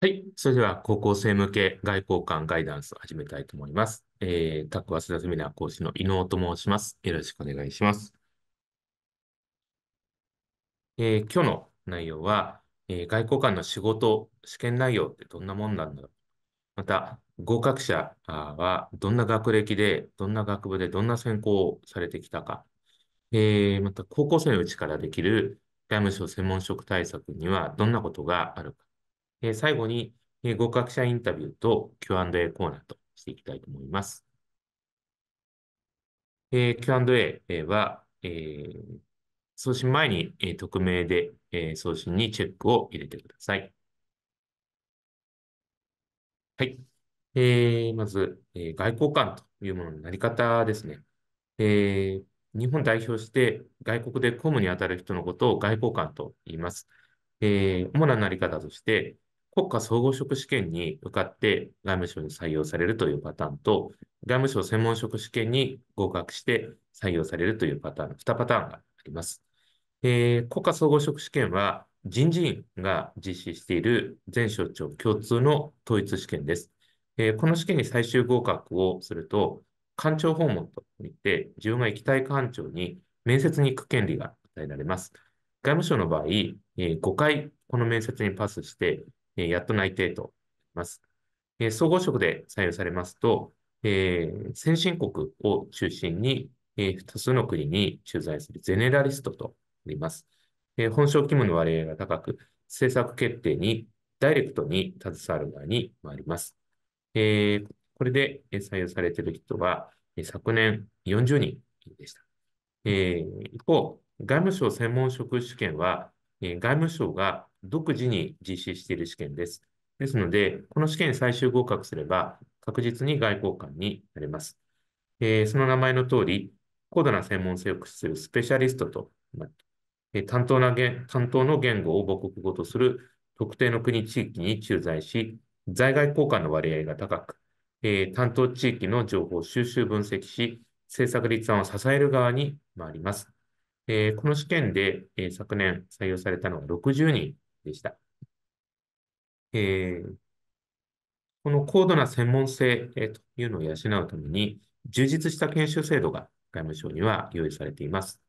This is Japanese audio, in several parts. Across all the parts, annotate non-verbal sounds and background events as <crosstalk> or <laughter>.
はい。それでは、高校生向け外交官ガイダンスを始めたいと思います。えー、タックワス田セミナー講師の伊能と申します。よろしくお願いします。えー、今日の内容は、えー、外交官の仕事、試験内容ってどんなもんなんだろう。また、合格者はどんな学歴で、どんな学部で、どんな専攻をされてきたか。えー、また、高校生のうちからできる外務省専門職対策にはどんなことがあるか。え最後に、え合格者インタビューと Q&A コーナーとしていきたいと思います。え Q&A は、え送信前に、え匿名で、え送信にチェックを入れてください。はい。えー、まず、え外交官というもののなり方ですね。えー、日本代表して外国で公務に当たる人のことを外交官と言います。えー、主ななり方として、国家総合職試験に受かって外務省に採用されるというパターンと、外務省専門職試験に合格して採用されるというパターン、2パターンがあります。えー、国家総合職試験は人事院が実施している全省庁共通の統一試験です。えー、この試験に最終合格をすると、官庁訪問といって、自分が行きたい官庁に面接に行く権利が与えられます。外務省の場合、えー、5回この面接にパスして、えやっと内定となります。え総合職で採用されますと、えー、先進国を中心に、えー、多数の国に駐在するゼネラリストとなります。えー、本省勤務の割合が高く、政策決定にダイレクトに携わる側に回ります。えー、これで採用されている人は、昨年40人でした。えー、一方、外務省専門職試験は、えー、外務省が独自に実施している試験です。ですので、この試験最終合格すれば、確実に外交官になれます。えー、その名前の通り、高度な専門性を駆使するスペシャリストとえー、担当な言担当の言語を母国語とする特定の国地域に駐在し、在外交換の割合が高く、えー、担当地域の情報を収集分析し、政策立案を支える側に回ります。えー、この試験で、えー、昨年採用されたのは60人でした。えー、この高度な専門性、というのを養うために、充実した研修制度が外務省には用意されています。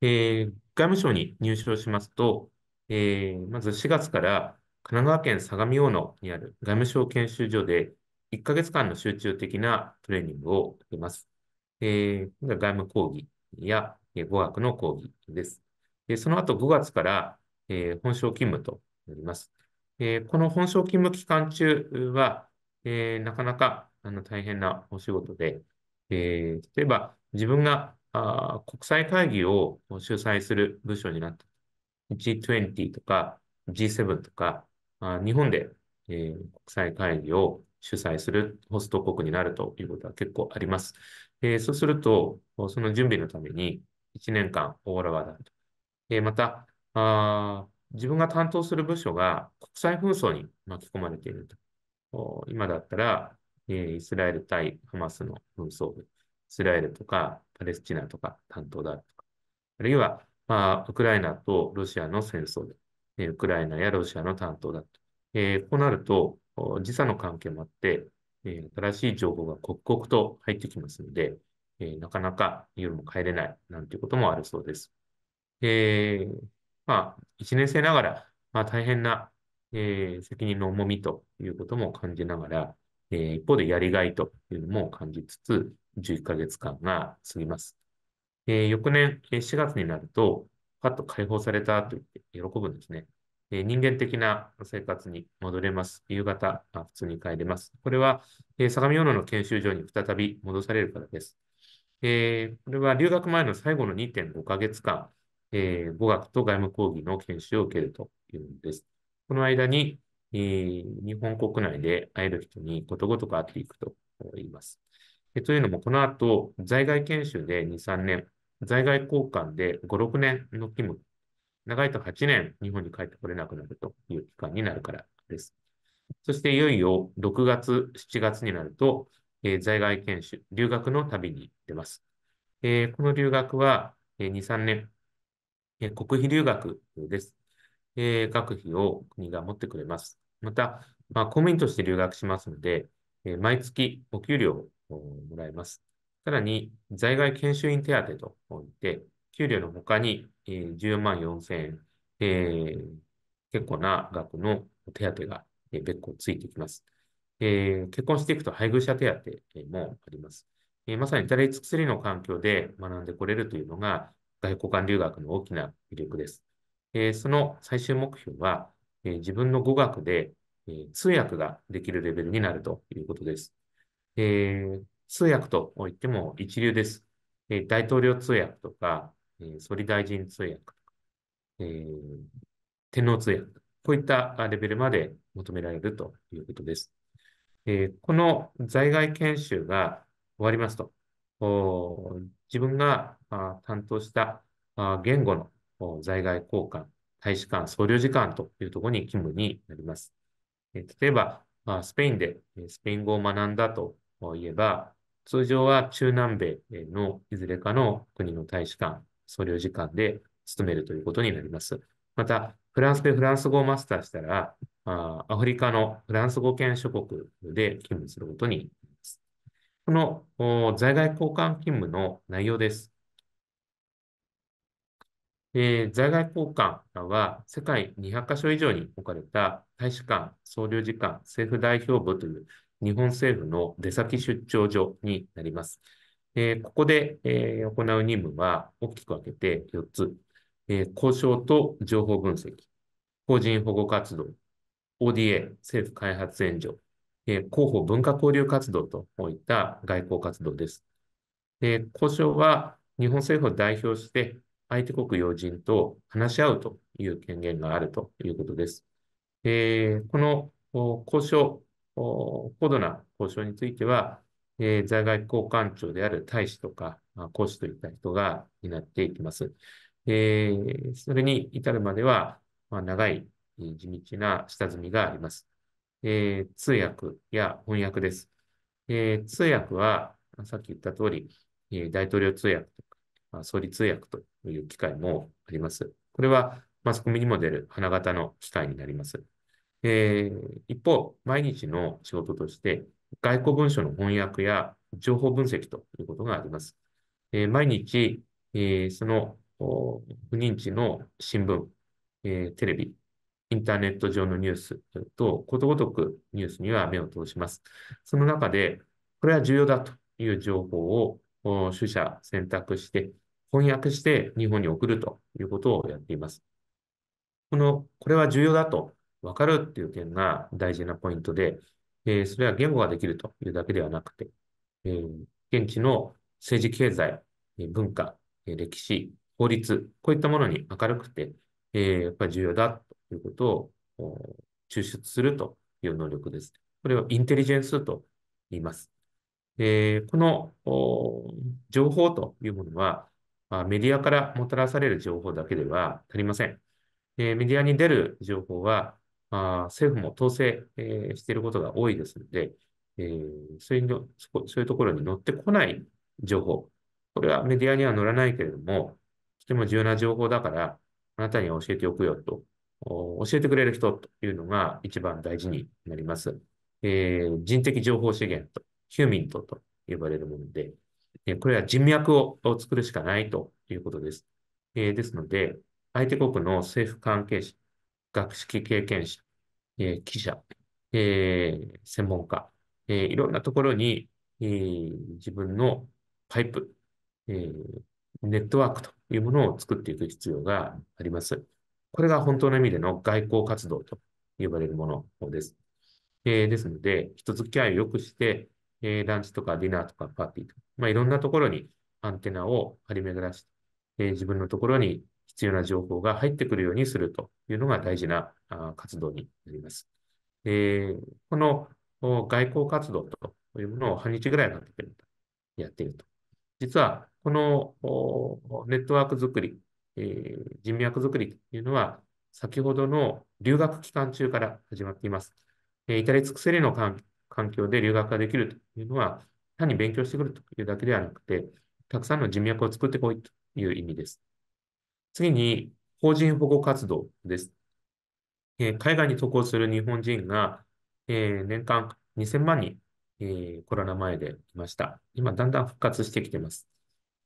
えー、外務省に入省しますと、えー、まず4月から神奈川県相模大野にある外務省研修所で1ヶ月間の集中的なトレーニングを受けます。えー、外務講義や語学の講義です。その後5月から、本省勤務となります。この本省勤務期間中は、なかなか大変なお仕事で、例えば自分が国際会議を主催する部署になった。G20 とか G7 とか、日本で、国際会議を主催するホスト国になるということは結構あります。そうすると、その準備のために1年間オーラワだとえー、またあ、自分が担当する部署が国際紛争に巻き込まれていると。今だったら、えー、イスラエル対ハマスの紛争、部、イスラエルとかパレスチナとか担当であるとか、あるいは、まあ、ウクライナとロシアの戦争で、えー、ウクライナやロシアの担当だと。えー、こうなると、時差の関係もあって、え新しい情報が刻々と入ってきますので、えなかなか夜も帰れないなんていうこともあるそうです。えー、まあ、1年生ながら、まあ、大変な、えー、責任の重みということも感じながら、えー、一方でやりがいというのも感じつつ、11ヶ月間が過ぎます。えー、翌年、4月になると、パッと解放されたと言って喜ぶんですね。えー、人間的な生活に戻れます。夕方、まあ、普通に帰れます。これは、えー、相模大野の研修所に再び戻されるからです。えー、これは留学前の最後の2.5ヶ月間、えー、語学と外務講義の研修を受けるというんです。この間に、えー、日本国内で会える人にことごとく会っていくと思います。えというのも、この後、在外研修で2、3年、在外交換で5、6年の勤務、長いと8年、日本に帰ってこれなくなるという期間になるからです。そして、いよいよ6月、7月になると、えー、在外研修、留学の旅に出ます。えー、この留学は、えー、2、3年、国費留学です。え学費を国が持ってくれます。また、まあ、公務員として留学しますので、え毎月お給料をもらえます。さらに、在外研修員手当といって、給料の他に、え14万4千円、えー、結構な額の手当が、別個ついてきます。えー、結婚していくと配偶者手当もあります。えー、まさに至れりくせりの環境で学んでこれるというのが、外交官留学の大きな魅力です。えー、その最終目標は、えー、自分の語学で、えー、通訳ができるレベルになるということです。え通訳といっても一流です。え大統領通訳とか、え総理大臣通訳とか、え天皇通訳、こういったレベルまで求められるということです。えこの在外研修が終わりますと、自分が担当した言語の在外交換、大使館、総領事館というところに勤務になります。例えば、スペインでスペイン語を学んだといえば、通常は中南米のいずれかの国の大使館、総領事館で勤めるということになります。また、フランスでフランス語をマスターしたら、アフリカのフランス語圏諸国で勤務することにこの在外交換勤務の内容です。えー、在外交換は世界200カ所以上に置かれた大使館、総領事館、政府代表部という日本政府の出先出張所になります。えー、ここで、えー、行う任務は大きく分けて4つ。えー、交渉と情報分析、法人保護活動、ODA、政府開発援助、えー、広報文化交流活動といった外交活動です。で交渉は日本政府を代表して相手国要人と話し合うという権限があるということです。えー、この交渉、高度な交渉については、えー、在外交換庁である大使とか、まあ、講師といった人が担っていきます。えー、それに至るまでは、まあ、長い地道な下積みがあります。えー、通訳や翻訳です。えー、通訳は、さっき言った通り、えー、大統領通訳とか、まあ、総理通訳という機会もあります。これはマスコミにも出る花形の機会になります。えー、一方、毎日の仕事として、外交文書の翻訳や情報分析ということがあります。えー、毎日、えー、その不認知の新聞、えテレビ、インターネット上のニュースと、ことごとくニュースには目を通します。その中で、これは重要だという情報を取捨選択して、翻訳して日本に送るということをやっています。この、これは重要だと分かるっていう点が大事なポイントで、えー、それは言語ができるというだけではなくて、えー、現地の政治、経済、文化、歴史、法律、こういったものに明るくて、えー、やっぱり重要だいうことを抽出するという能力です。これはインテリジェンスと言います。でこの情報というものは、まあ、メディアからもたらされる情報だけでは足りません。でメディアに出る情報は、まあ、政府も統制、えー、していることが多いですので、えー、そういうそういうところに乗ってこない情報、これはメディアには乗らないけれども、とても重要な情報だから、あなたには教えておくよと教えてくれる人というのが一番大事になります。えー、人的情報資源と、ヒューミントと呼ばれるもので、えこれは人脈を作るしかないということです。えー、ですので、相手国の政府関係者、学識経験者、えー、記者、えー、専門家、えー、いろんなところに、えー、自分のパイプ、えー、ネットワークというものを作っていく必要があります。これが本当の意味での外交活動と呼ばれるものです。えー、ですので、人付き合いを良くして、えー、ランチとかディナーとかパーティーとか、まあ、いろんなところにアンテナを張り巡らして、えー、自分のところに必要な情報が入ってくるようにするというのが大事なあ活動になります。えー、この外交活動というものを半日ぐらいかけてやっていると。実は、このネットワーク作りえー、人脈づくりというのは、先ほどの留学期間中から始まっています。えー、イ尽くせりの環境で留学ができるというのは、単に勉強してくるというだけではなくて、たくさんの人脈を作ってこいという意味です。次に、法人保護活動です。えー、海外に渡航する日本人が、えー、年間2000万人、えー、コロナ前でいました。今、だんだん復活してきています。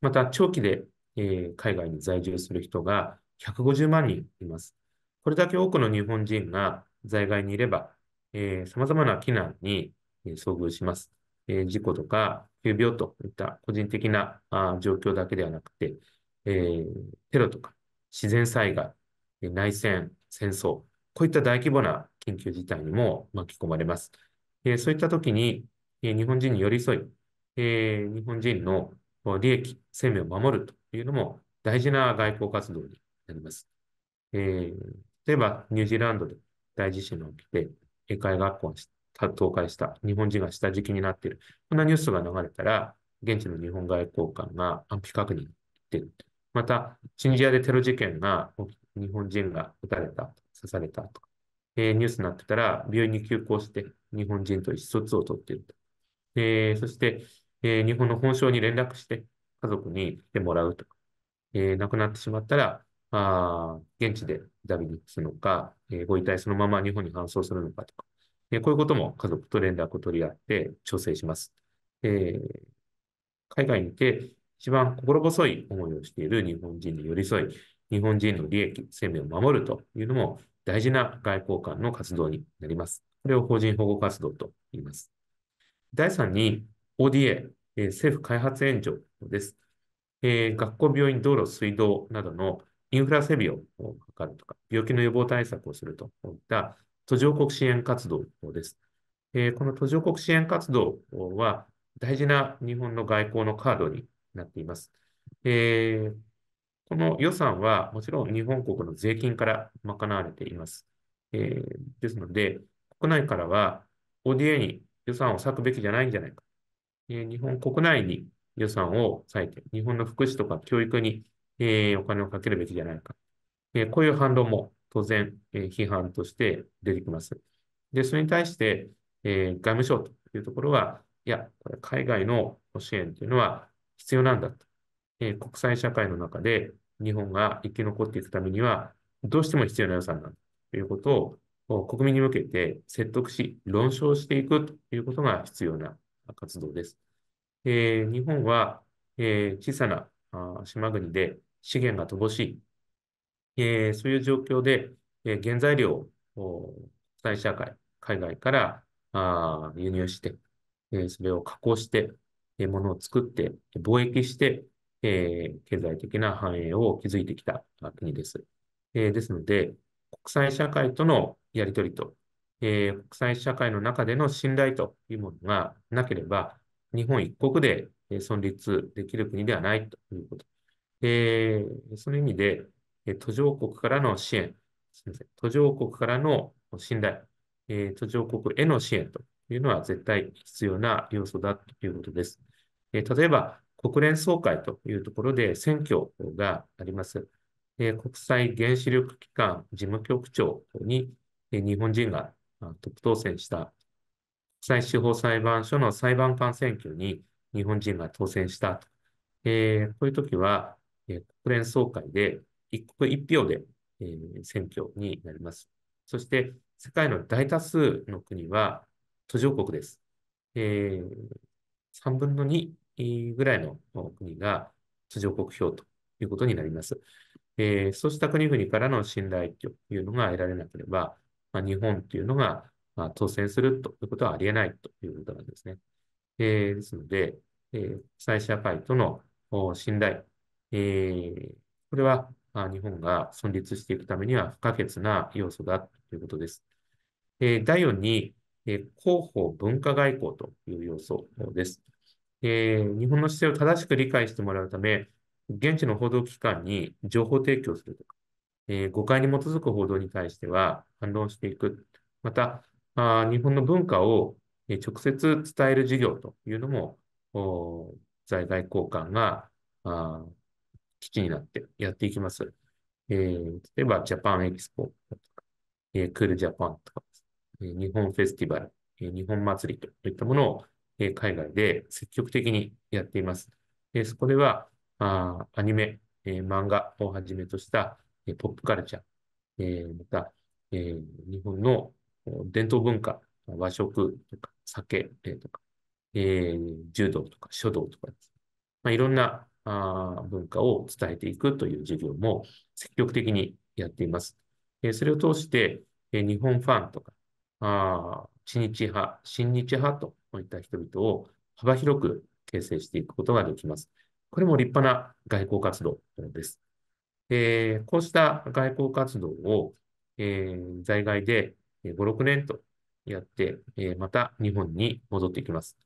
また、長期でえー、海外に在住する人が150万人います。これだけ多くの日本人が在外にいれば、えま様々な避難に、え遭遇します。えー、事故とか、急病といった個人的なあ状況だけではなくて、えー、テロとか自然災害、内戦、戦争、こういった大規模な緊急事態にも巻き込まれます。えー、そういった時に、えー、日本人に寄り添い、えー、日本人の利益、生命を守るとというのも大事な外交活動になります。えー、例えば、ニュージーランドで大地震が起きて、英会学校が倒壊した、日本人が下敷きになっている、こんなニュースが流れたら、現地の日本外交官が安否確認にている。また、チュニジアでテロ事件が日本人が撃たれた、刺されたとか、えー、ニュースになってたら、病院に急行して日本人と一卒を取っていると。えー、そして、えー、日本の本省に連絡して、家族に来てもらうとか、えー、亡くなってしまったら、あ現地でダビに尽すのか、えー、ご遺体そのまま日本に搬送するのかとか、えー、こういうことも家族と連絡を取り合って調整します。えー、海外にいて一番心細い思いをしている日本人に寄り添い、日本人の利益、生命を守るというのも大事な外交官の活動になります。これを法人保護活動と言います。第3に ODA、えー、政府開発援助です。えー、学校、病院、道路、水道などのインフラ整備を図るとか、病気の予防対策をするといった途上国支援活動です。えー、この途上国支援活動は大事な日本の外交のカードになっています。えー、この予算はもちろん日本国の税金から賄われています。えー、ですので、国内からは ODA に予算を割くべきじゃないんじゃないかえ日本国内に予算を割いて、日本の福祉とか教育に、えお金をかけるべきじゃないか。えこういう反論も当然、え批判として出てきます。で、それに対して、え外務省というところは、いや、これ海外の支援というのは必要なんだと。え国際社会の中で日本が生き残っていくためには、どうしても必要な予算なんだということを国民に向けて説得し、論証していくということが必要な活動です。えー、日本は、えー、小さな島国で資源が乏しい、えー、そういう状況で、えー、原材料を国際社会、海外からあ輸入して、えー、それを加工して、えー、ものを作って、貿易して、えー、経済的な繁栄を築いてきた国です。えー、ですので、国際社会とのやりとりとえー、国際社会の中での信頼というものがなければ、日本一国で存立できる国ではないということ。えー、その意味で、途上国からの支援、すみません、途上国からの信頼、えー、途上国への支援というのは絶対必要な要素だということです。えー、例えば、国連総会というところで選挙があります。えー、国際原子力機関事務局長に、え日本人が特当選した国際司法裁判所の裁判官選挙に日本人が当選したと。えー、こういう時は、えー、国連総会で一国一票で、えー、選挙になります。そして、世界の大多数の国は途上国です。えー、3分の2ぐらいの国が途上国票ということになります。えー、そうした国々からの信頼というのが得られなければ、まあ、日本っていうのが、まあ、当選するということはありえないということなんですね。えー、ですので、えー、国際社会との信頼、えー、これは日本が存立していくためには不可欠な要素だということです。えー、第4に、えー、広報文化外交という要素です、えー。日本の姿勢を正しく理解してもらうため、現地の報道機関に情報提供するとか、えー、誤解に基づく報道に対しては反論していく。また、あ日本の文化を、え直接伝える事業というのも、お在外交換があ基地になってやっていきます。えー、例えば、ジャパンエキスポとか、えー、クールジャパンとか、えー、日本フェスティバル、えー、日本祭りといったものを、えー、海外で積極的にやっています。えー、そこでは、あアニメ、えー、漫画をはじめとしたえポップカルチャー、えー、また、えー、日本の伝統文化、和食とか酒とか、えー、柔道とか書道とか、す、まあ、いろんなあ文化を伝えていくという授業も積極的にやっています。えそれを通して、え日本ファンとか、あ日派、親日派といった人々を幅広く形成していくことができます。これも立派な外交活動です。えー、こうした外交活動を、えー、在外で5、6年とやって、えー、また日本に戻っていきます。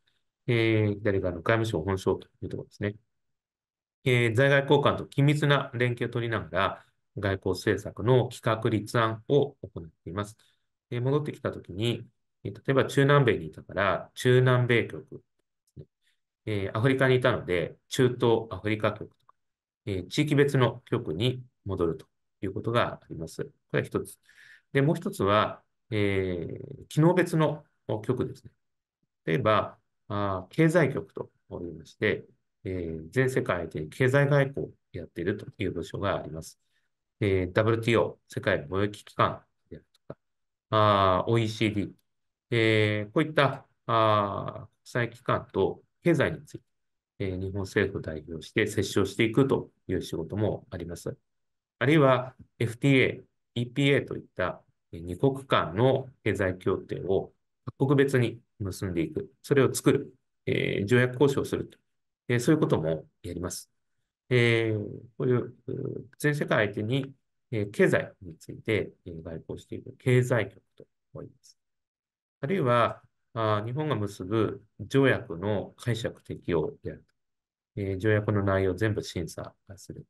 えー、左側の外務省本省というところですね。えー、在外交換と緊密な連携を取りながら、外交政策の企画立案を行っています。えー、戻ってきたときに、えー、例えば中南米にいたから、中南米局、ね、えー、アフリカにいたので、中東アフリカ局えー、地域別の局に戻るということがあります。これは一つ。で、もう一つは、えー、機能別の局ですね。例えば、あ経済局と言いまして、えー、全世界で経済外交をやっているという部署があります。えー、WTO、世界貿易機関であるとか、OECD、えー、こういったあ国際機関と経済についてえー、日本政府を代表して接触していくという仕事もあります。あるいは FTA、EPA といった2国間の経済協定を各国別に結んでいく、それを作る、えー、条約交渉をすると、えー、そういうこともやります。えー、こういう全世界相手に、え経済について、え外交していく経済局と思います。あるいは、あ日本が結ぶ条約の解釈適用である。えー、条約の内容を全部審査する。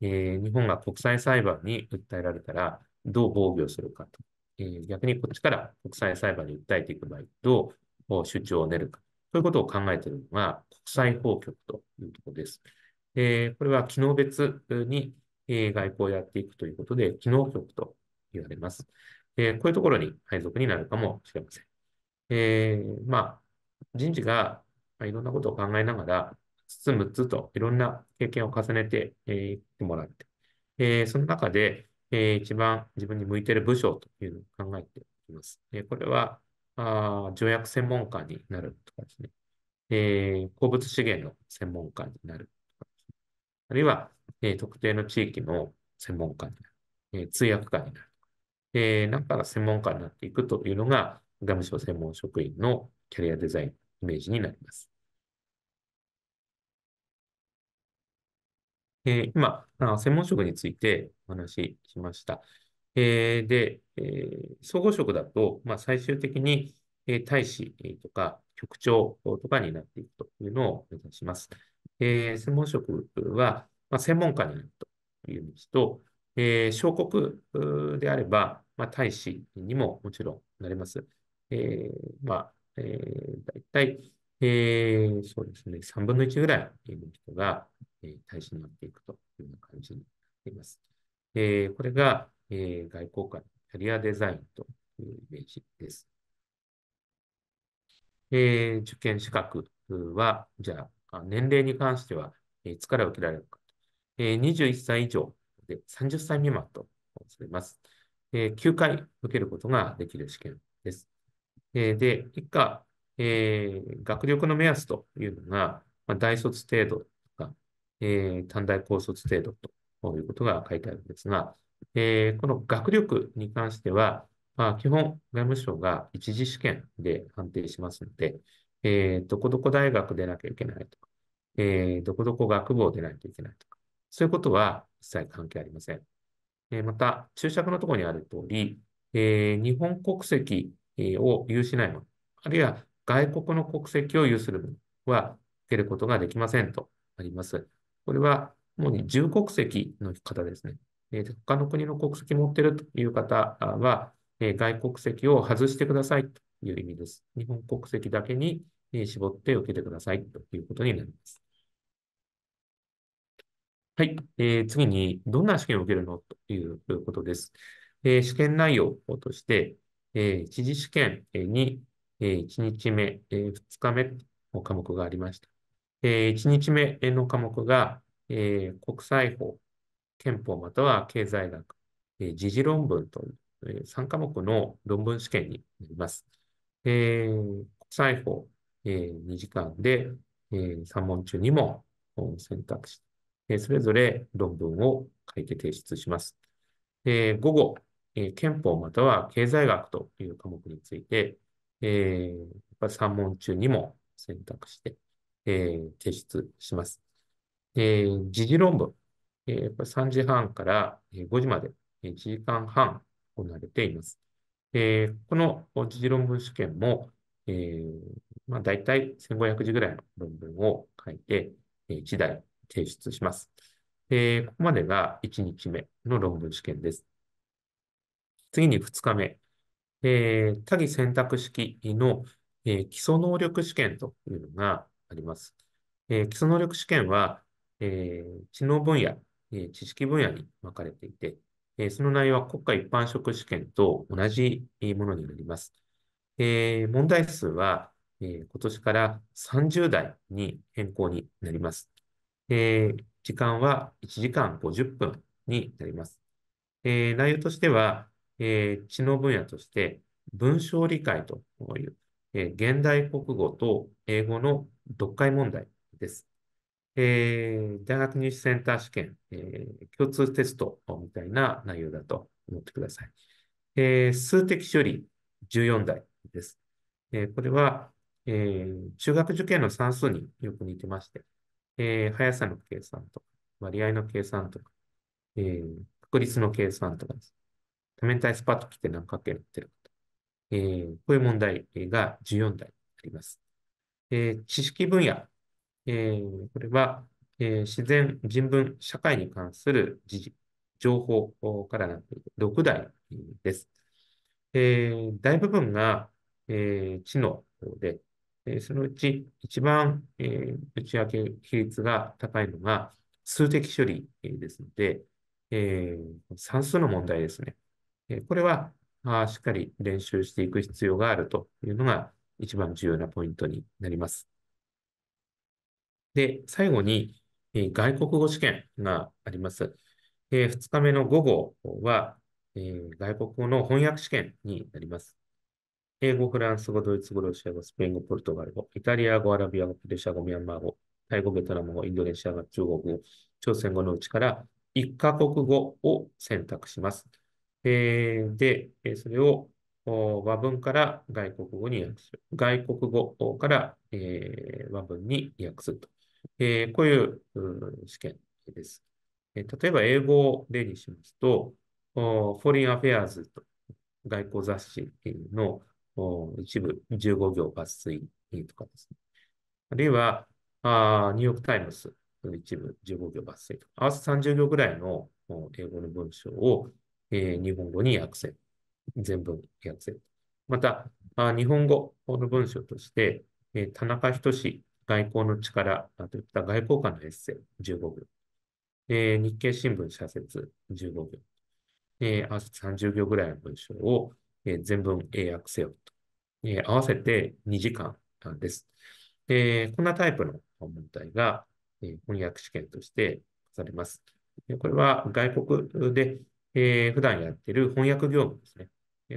えー、日本が国際裁判に訴えられたら、どう防御するかと。えー、逆にこっちから国際裁判に訴えていく場合、どう主張を練るか。ということを考えているのが国際法局というところです。えー、これは機能別に、えー、外交をやっていくということで、機能局と言われます。えー、こういうところに配属になるかもしれません。えー、まあ、人事が、まあ、いろんなことを考えながら、つつむつといろんな経験を重ねてい、えー、ってもらって、えー、その中で、えー、一番自分に向いている部署というのを考えています。えー、これはあ、条約専門官になるとかですね、えー、鉱物資源の専門官になるとか、ね、あるいは、えー、特定の地域の専門家になる、えー、通訳官になる、えー、なんか専門家になっていくというのが、外務省専門職員のキャリアデザイン、イメージになります。えー、今、専門職についてお話ししました。えー、で、えー、総合職だと、まあ、最終的に、えー、大使とか局長とかになっていくというのを目指します。えー、専門職は、まあ、専門家になるという道と、えー、小国であれば、まあ、大使にももちろんなります。えー、まあ、えー、だえー、そうですね、3分の1ぐらいの人が、えー、対象になっていくというような感じになります。えー、これが、えー、外交官キャリアデザインというイメージです。えー、受験資格は、じゃあ、年齢に関しては、えー、いつから受けられるか。えー、21歳以上で30歳未満とされます。えー、9回受けることができる試験です。で、以下、えー、学力の目安というのが、まあ、大卒程度とか、えー、短大高卒程度ということが書いてあるんですが、えー、この学力に関しては、まあ、基本、外務省が一次試験で判定しますので、えー、どこどこ大学でなきゃいけないとか、えー、どこどこ学部を出ないといけないとか、そういうことは一切関係ありません。えー、また、注釈のところにある通り、えー、日本国籍を有しないもの、あるいは外国の国籍を有するものは受けることができませんとあります。これは、主に重国籍の方ですね。えー、他の国の国籍持ってるという方は、えー、外国籍を外してくださいという意味です。日本国籍だけに、えー、絞って受けてくださいということになります。はい、えー、次に、どんな試験を受けるのということです。えー、試験内容として、えー、1次試験に、えー、1日目、えー、2日目の科目がありました。えー、1日目の科目が、えー、国際法、憲法または経済学、えー、時事論文という、えー、3科目の論文試験になります。えー、国際法、えー、2時間で、えー、3問中にも選択肢、えー、それぞれ論文を書いて提出します。えー、午後、憲法または経済学という科目について、えー、やっぱり3問中にも選択して、えー、提出します。えー、時事論文、えー、やっぱ3時半から5時まで1時間半行われています。えー、この時事論文試験も、えーまあ、大体1500字ぐらいの論文を書いて、えー、1台提出します。えー、ここまでが1日目の論文試験です。次に2日目、えー、多義選択式の、えー、基礎能力試験というのがあります。えー、基礎能力試験は、えー、知能分野、え知識分野に分かれていて、えその内容は国家一般職試験と同じものになります。え問題数は、え今年から30代に変更になります。え時間は1時間50分になります。え内容としては、えー、知能分野として、文章理解という、えー、現代国語と英語の読解問題です。えー、大学入試センター試験、えー、共通テストみたいな内容だと思ってください。えー、数的処理14題です。えー、これは、えー、中学受験の算数によく似てまして、えー、速さの計算とか、割合の計算とか、えー、確率の計算とかです。多面体スパッと来て何角形になってるかと。えー、こういう問題が14題あります。えー、知識分野。えー、これは、えー、自然、人文、社会に関する時事、情報からなっている6題です。えー、大部分が、えー、知能で、えー、そのうち一番、えー、内訳比率が高いのが数的処理ですので、えー、算数の問題ですね。これはしっかり練習していく必要があるというのが一番重要なポイントになります。で、最後に外国語試験があります。2日目の午後は外国語の翻訳試験になります。英語、フランス語、ドイツ語、ロシア語、スペイン語、ポルトガル語、イタリア語、アラビア語、ペルシャ語、ミャンマー語、タイ語、ベトナム語、インドネシア語、中国語、朝鮮語のうちから1カ国語を選択します。えー、で、それを和文から外国語に訳する。外国語から、えー、和文に訳すと。えー、こういう試験です。えー、例えば、英語を例にしますと、フォリンアフェアーズと外交雑誌の一部15行抜粋とかですね。あるいは、あニューヨークタイムズの一部15行抜粋とか、合わせ30行ぐらいの英語の文章をえー、日本語に訳せる。全文訳せる。また、あ日本語の文章として、えー、田中仁外交の力といった外交官のエッセイ15秒。えー、日経新聞社説15秒。えー、合わせて30秒ぐらいの文章を、えー、全文英訳せよと、えー。合わせて2時間です。えー、こんなタイプの問題が、えー、翻訳試験としてされます。これは外国でえー、普段やってる翻訳業務ですね。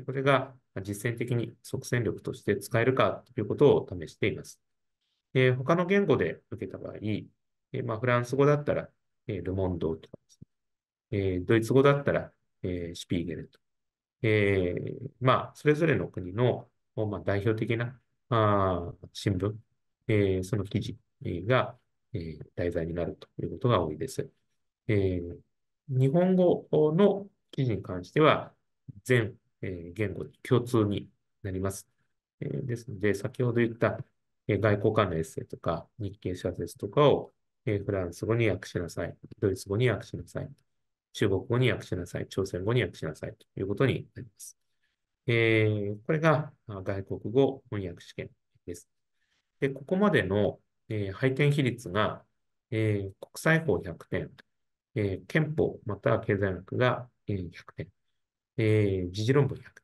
これが実践的に即戦力として使えるかということを試しています。え他の言語で受けた場合、えまあ、フランス語だったら、えルモンドとかですね。えドイツ語だったら、えシピーゲルと。えー、まあ、それぞれの国の、まあ、代表的なあ新聞、えー、その記事が、えー、題材になるということが多いです。えー日本語の記事に関しては、全、え言語共通になります。えですので、先ほど言った、え外交関連エッセイとか、日経社説とかを、えフランス語に訳しなさい、ドイツ語に訳しなさい、中国語に訳しなさい、朝鮮語に訳しなさいということになります。えこれが外国語翻訳試験です。で、ここまでの、え配点比率が、え国際法100点、えー、憲法または経済学が、え100点、えー、時事論文100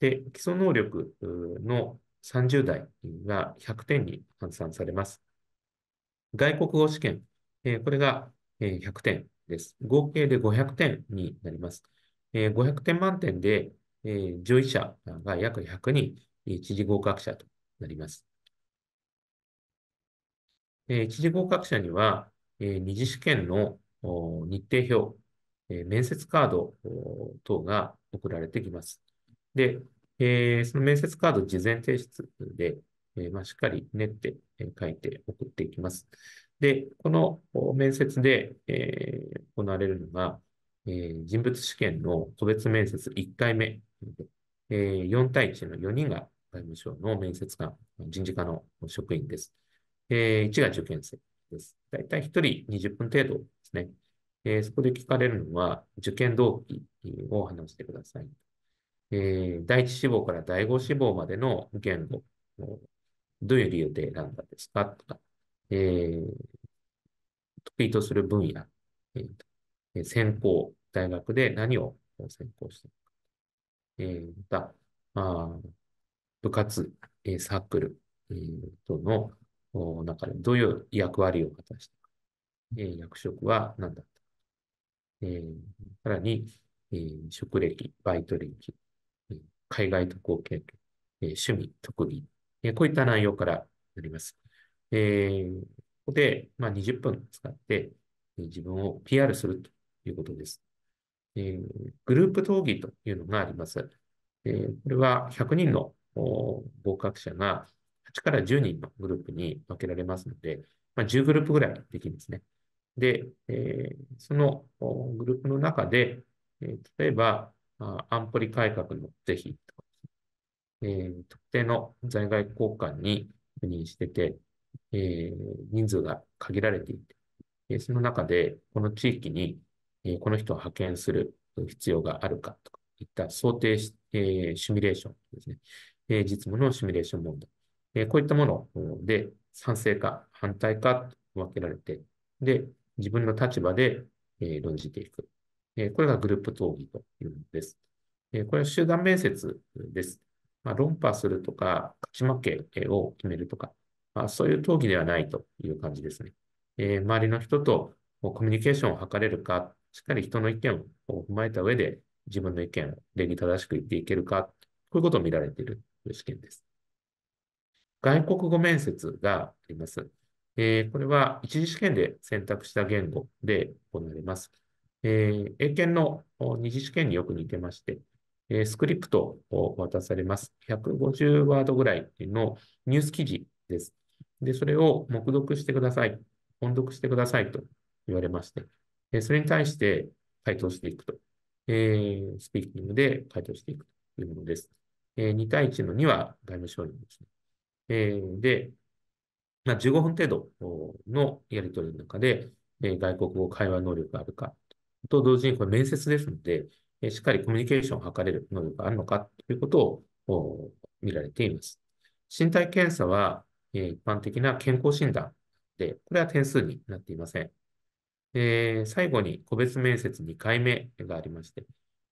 点。で、基礎能力の30代が100点に換算されます。外国語試験、えー、これが、え100点です。合計で500点になります。えー、500点満点で、えー、上位者が約100人、一次合格者となります。えー、一次合格者には、えー、二次試験の、日程表、面接カード等が送られてきます。で、その面接カード事前提出で、しっかり練って、書いて送っていきます。で、この面接で、行われるのが、人物試験の個別面接1回目4対1の4人が外務省の面接官、人事課の職員です。1が受験生、です。だ1人20分程度ですね。えー、そこで聞かれるのは、受験動機を話してください。えー、第一志望から第五志望までの言語、どういう理由で選んだんですかとか、えー、得意とする分野、えー、専攻、大学で何を専攻しているか。えー、また、あ部活、えー、サークル、えー、との中でどういう役割を果たしたか、えー、役職は何だったか、えー、さらに、えー、職歴、バイト歴、えー、海外渡航経験、えー、趣味、特技、えー、こういった内容からなります。えー、ここで、まあ、20分使って、えー、自分を PR するということです。えー、グループ討議というのがあります。えー、これは100人の合格者が8から10人のグループに分けられますので、まあ、10グループぐらいできるんですね。で、えー、そのグループの中で、えー、例えば、あ安保理改革の是非とか、えー、特定の在外交換に赴任してて、え人数が限られていて、えその中で、この地域に、えこの人を派遣する必要があるかとかいった想定し、えシミュレーションですね。え実務のシミュレーション問題。えこういったもので賛成か反対か分けられて、で、自分の立場で、え論じていく、えこれがグループ討議というものです。えこれは集団面接です。まあ、論破するとか、勝ち負けを決めるとか、まあ、そういう討議ではないという感じですね。えー、周りの人とコミュニケーションを図れるか、しっかり人の意見を踏まえた上で、自分の意見を礼儀正しく言っていけるか、こういうことを見られている試験です。外国語面接があります。えー、これは一次試験で選択した言語で行われます。えー、英検の二次試験によく似てまして、えー、スクリプトを渡されます。150ワードぐらいのニュース記事です。で、それを目読してください。音読してくださいと言われまして、えそれに対して回答していくと、えスピーキングで回答していくというものです。え2対1の2は外務省にですね、えー、で、まあ、15分程度のやり取りの中で、えー、外国語会話能力があるか、と同時にこれ面接ですので、しっかりコミュニケーションを図れる能力があるのかということを見られています。身体検査は、えー、一般的な健康診断で、これは点数になっていません。えー、最後に個別面接2回目がありまして、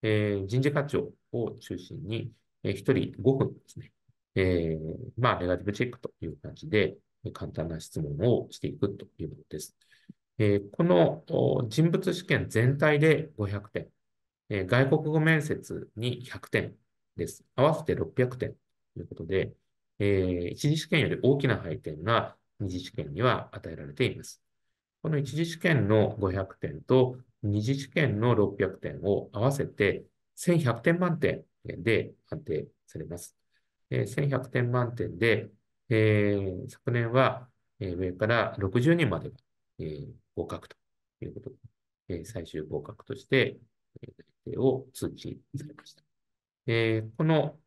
えー、人事課長を中心に、えー、1人5分ですね、えー、まあ、ネガティブチェックという感じで、簡単な質問をしていくというものです。えー、この人物試験全体で500点、えー、外国語面接に100点です。合わせて600点ということで、えー、一次試験より大きな配点が二次試験には与えられています。この一次試験の500点と二次試験の600点を合わせて1100点満点で判定されます。え1100点満点で、えー、昨年は、え上から60人までが、えー、合格ということで、えー、最終合格として、えを通知されました。えー、この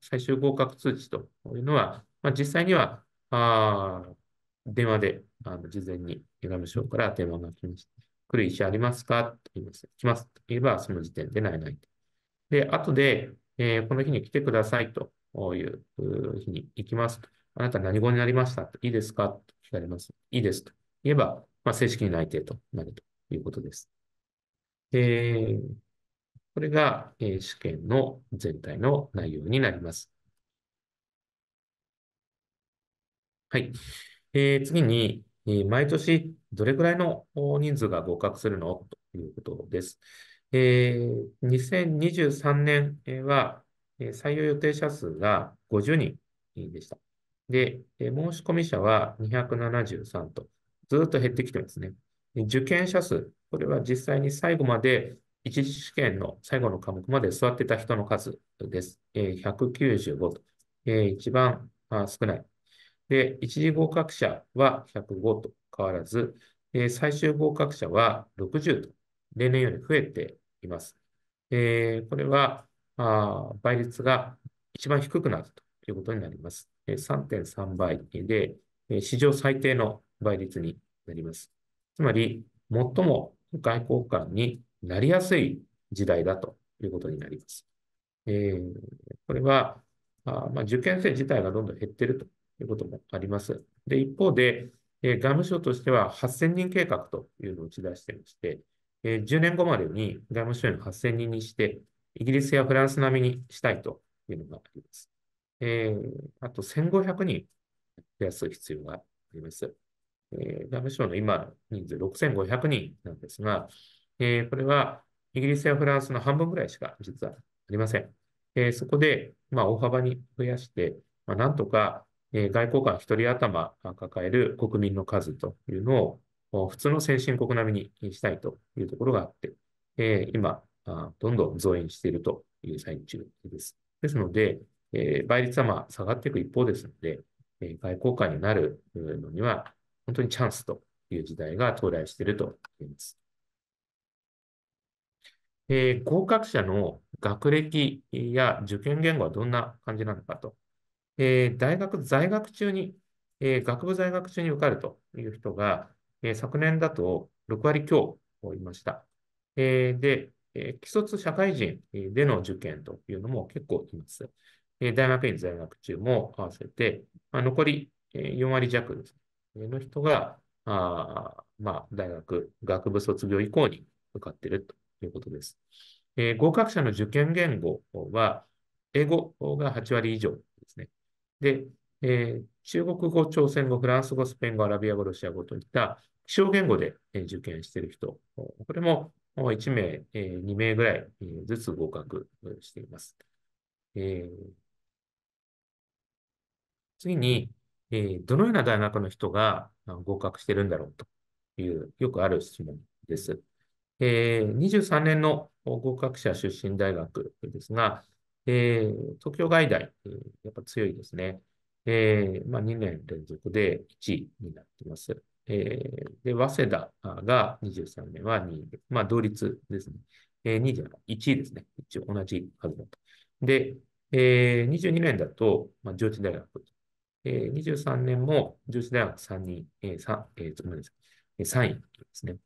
最終合格通知というのは、まあ、実際にはあ電話であの事前に外務省から電話が来ました。来る意思ありますかと言います。来ますと言えば、その時点でないないと。で、後で、えー、この日に来てくださいとこういう日に行きますあなた何語になりましたいいですかと聞かれます。いいですと言えば、まあ、正式に内定となるということです。で、これが、え試験の全体の内容になります。はい。えー、次に、え毎年どれくらいの人数が合格するのということです。えー、2023年は、採用予定者数が50人でした。で、申込者は273と、ずっと減ってきてますね。受験者数、これは実際に最後まで、一次試験の最後の科目まで座ってた人の数です。195と、一番少ない。で、一次合格者は105と変わらず、最終合格者は60と、例年より増えています。これは倍率が一番低くなるということになります。3.3倍で、史上最低の倍率になります。つまり、最も外交官になりやすい時代だということになります。えー、これは、あまあ、受験生自体がどんどん減っているということもあります。で、一方で、えー、外務省としては8000人計画というのを打ち出していまして、えー、10年後までに外務省の8000人にして、イギリスやフランス並みにしたいというのがあります。えー、あと1500人増やす必要があります。外務省の今、人数6500人なんですが、えー、これはイギリスやフランスの半分ぐらいしか実はありません。えー、そこで、まあ、大幅に増やして、まあ、なんとか、え外交官1人頭抱える国民の数というのを普通の先進国並みにしたいというところがあって、え今、あどんどん増員しているという最中です。ですので、えー、倍率はまあ下がっていく一方ですので、えー、外交官になるのには、本当にチャンスという時代が到来していると言います。えー、合格者の学歴や受験言語はどんな感じなのかと。えー、大学在学中に、えー、学部在学中に受かるという人が、えー、昨年だと6割強いました。えー、で、えー、既卒社会人での受験というのも結構います。えー、大学院、在学中も合わせて、まあ、残り4割弱です、ね、の人が、あまあ、大学、学部卒業以降に向かっているということです。えー、合格者の受験言語は、英語が8割以上ですね。で、えー、中国語、朝鮮語、フランス語、スペイン語、アラビア語、ロシア語といった希少言語で、え受験している人、これもを1名、え2名ぐらいずつ合格しています。え次に、えどのような大学の人が合格してるんだろうという、よくある質問です。えー、23年の合格者出身大学ですが、えー、東京外大、えー、やっぱ強いですね。えーまあ、2年連続で1位になっています。えー、で、早稲田が23年は2位で、まあ、同率ですね。えー、2位じゃな1位ですね。一応同じはずだと。で、えー、22年だと、まあ、上智大学。えー、23年も上智大学3人、えー、3、えー、3位ですね。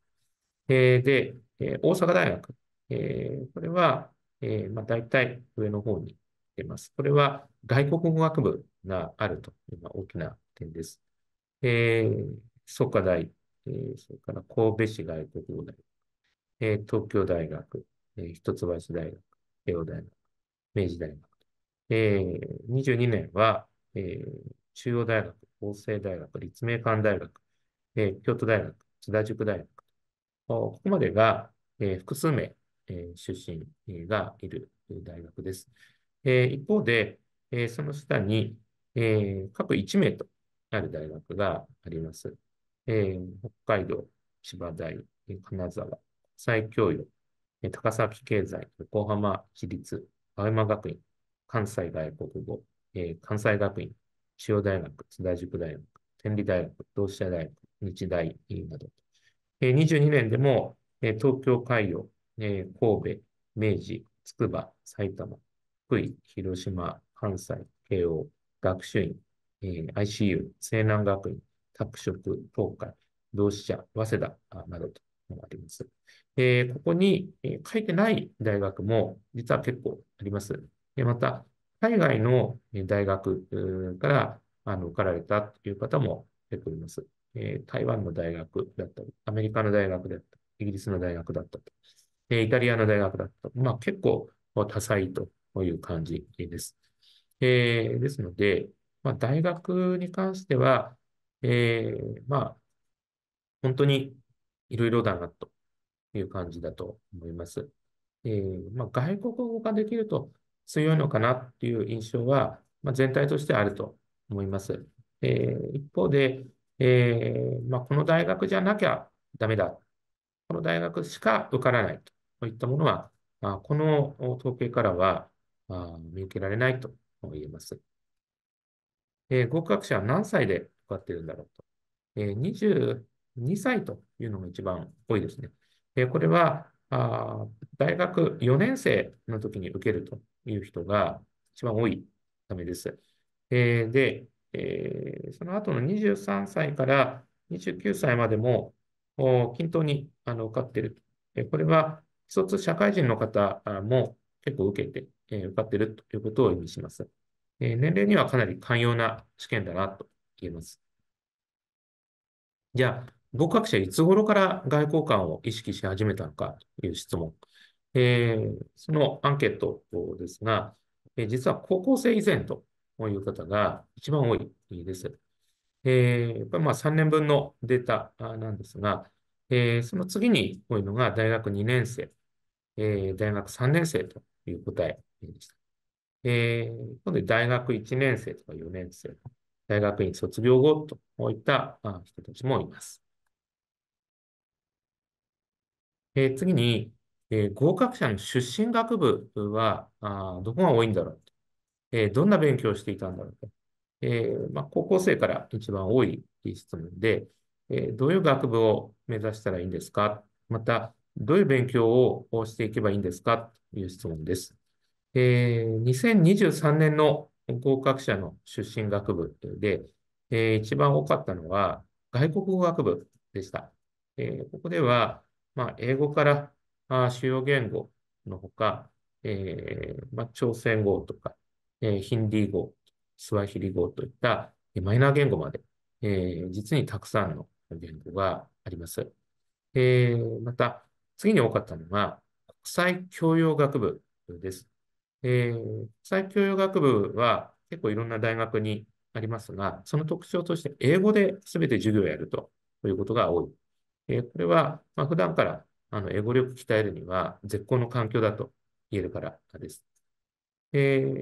えー、で、えー、大阪大学。えー、これは、えー、まあ、大体上の方に出ます。これは外国語学部があるという大きな点です。えー創価科大、えー、それから神戸市外国語大、えー、東京大学、えー、一橋大学、慶応大学、明治大学。えー、22年は、えー、中央大学、法政大学、立命館大学、えー、京都大学、津田塾大学。ここまでが、えー、複数名、えー、出身がいる大学です。えー、一方で、えー、その下に、えー、各1名となる大学があります。えー、北海道、千葉大、金沢、国際教養、高崎経済、横浜市立、青山学院、関西外国語、えー、関西学院、千代大学、津田塾大学、天理大学、同志社大学、日大など。えー、22年でも、えー、東京海洋、えー、神戸、明治、筑波、埼玉、福井、広島、関西、慶応、学習院、えー、ICU、西南学院、拓殖、東海、同志社、早稲田などとあります。えー、ここに、え書いてない大学も実は結構あります。でまた、海外の大学からあの受かられたという方も出ております。えー、台湾の大学だったり、アメリカの大学だったり、イギリスの大学だったり、えイタリアの大学だったり、まあ、結構多彩という感じです。えですので、まあ、大学に関しては、えー、まあ、本当にいろいろだなという感じだと思います。えー、まあ、外国語ができると強いのかなっていう印象は、まあ、全体としてあると思います。えー、一方で、えー、まあ、この大学じゃなきゃダメだ。この大学しか受からないといったものは、まあ、この統計からは見受けられないと言えます。え合格者は何歳でかってるんだろうと。えー、22歳というのが一番多いですね。えー、これはあ大学4年生の時に受けるという人が一番多いためです。えー、で、えー、その後の23歳から29歳までも均等にあの受かっている。えー、これは、一つ社会人の方も結構受けて、えー、受かっているということを意味します。年齢にはかなり寛容な試験だなと言えます。じゃあ、合格者いつ頃から外交官を意識し始めたのかという質問。えー、そのアンケートですが、えー、実は高校生以前という方が一番多いです。えー、まあ3年分のデータなんですが、えー、その次に多いのが大学2年生、えー、大学3年生という答えでした。えー、今度大学1年生とか4年生大学院卒業後といった人たちもいます。えー、次に、えー、合格者の出身学部はあどこが多いんだろうえー、どんな勉強をしていたんだろうと。えまあ、高校生から一番多い質問で、えどういう学部を目指したらいいんですかまた、どういう勉強をしていけばいいんですかという質問です。えー、2023年の合格者の出身学部で、えー、一番多かったのは外国語学部でした。えー、ここでは、まあ、英語からあ主要言語のほか、えー、まあ、朝鮮語とか、えヒンディー語、スワヒリ語といった、マイナー言語まで、え実にたくさんの言語があります。えまた、次に多かったのが国際教養学部です。えー、際教養学部は結構いろんな大学にありますが、その特徴として英語で全て授業をやるということが多い。えー、これは、まあ、普段からあの英語力鍛えるには絶好の環境だと言えるからです。え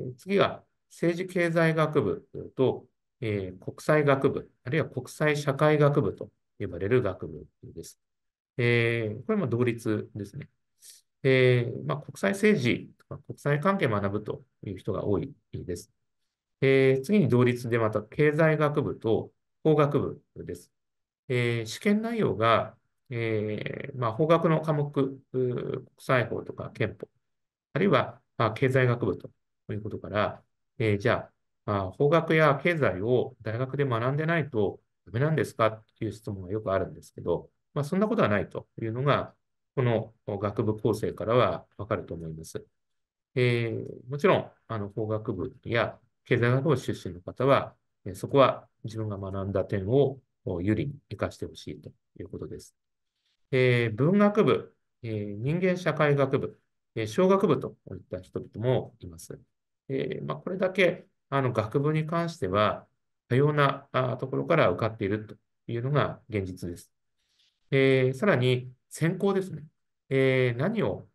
ー、次が政治経済学部と、えー、国際学部、あるいは国際社会学部と呼ばれる学部です。えー、これも独立ですね。えーまあ、国際政治ま国際関係を学ぶという人が多いです。えー、次に同率でまた経済学部と法学部です。えー、試験内容が、えーまあ、法学の科目、国際法とか憲法、あるいは、まあ、経済学部ということから、えー、じゃあ、まあ、法学や経済を大学で学んでないとダメなんですかっていう質問がよくあるんですけど、まあ、そんなことはないというのが、この学部構成からはわかると思います。えー、もちろん、あの、法学部や経済学部出身の方は、えそこは自分が学んだ点を有利に生かしてほしいということです。えー、文学部、えー、人間社会学部、えー、小学部といった人々もいます。えまあ、これだけあの学部に関しては、多様なあところから受かっているというのが現実です。えさらに、専攻ですね。え何を